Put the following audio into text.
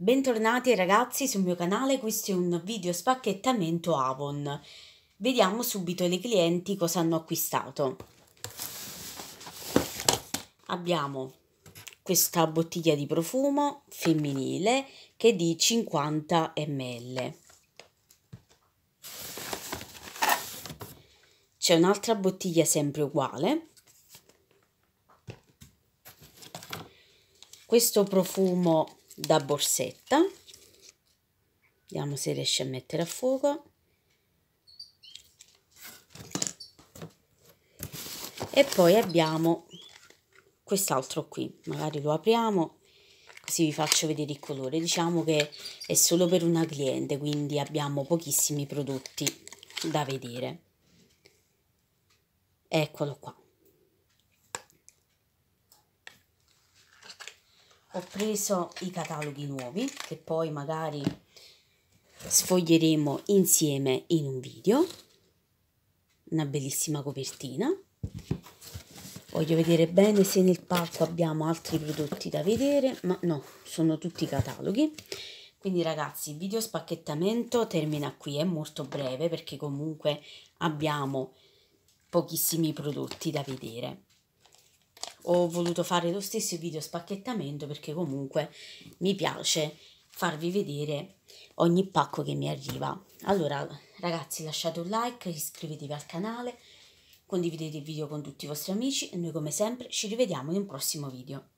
Bentornati ragazzi sul mio canale, questo è un video spacchettamento Avon. Vediamo subito le clienti cosa hanno acquistato. Abbiamo questa bottiglia di profumo femminile che è di 50 ml. C'è un'altra bottiglia sempre uguale. Questo profumo da borsetta vediamo se riesce a mettere a fuoco e poi abbiamo quest'altro qui magari lo apriamo così vi faccio vedere il colore diciamo che è solo per una cliente quindi abbiamo pochissimi prodotti da vedere eccolo qua ho preso i cataloghi nuovi che poi magari sfoglieremo insieme in un video una bellissima copertina voglio vedere bene se nel palco abbiamo altri prodotti da vedere ma no sono tutti cataloghi quindi ragazzi il video spacchettamento termina qui è molto breve perché comunque abbiamo pochissimi prodotti da vedere ho voluto fare lo stesso video spacchettamento perché comunque mi piace farvi vedere ogni pacco che mi arriva allora ragazzi lasciate un like iscrivetevi al canale condividete il video con tutti i vostri amici e noi come sempre ci rivediamo in un prossimo video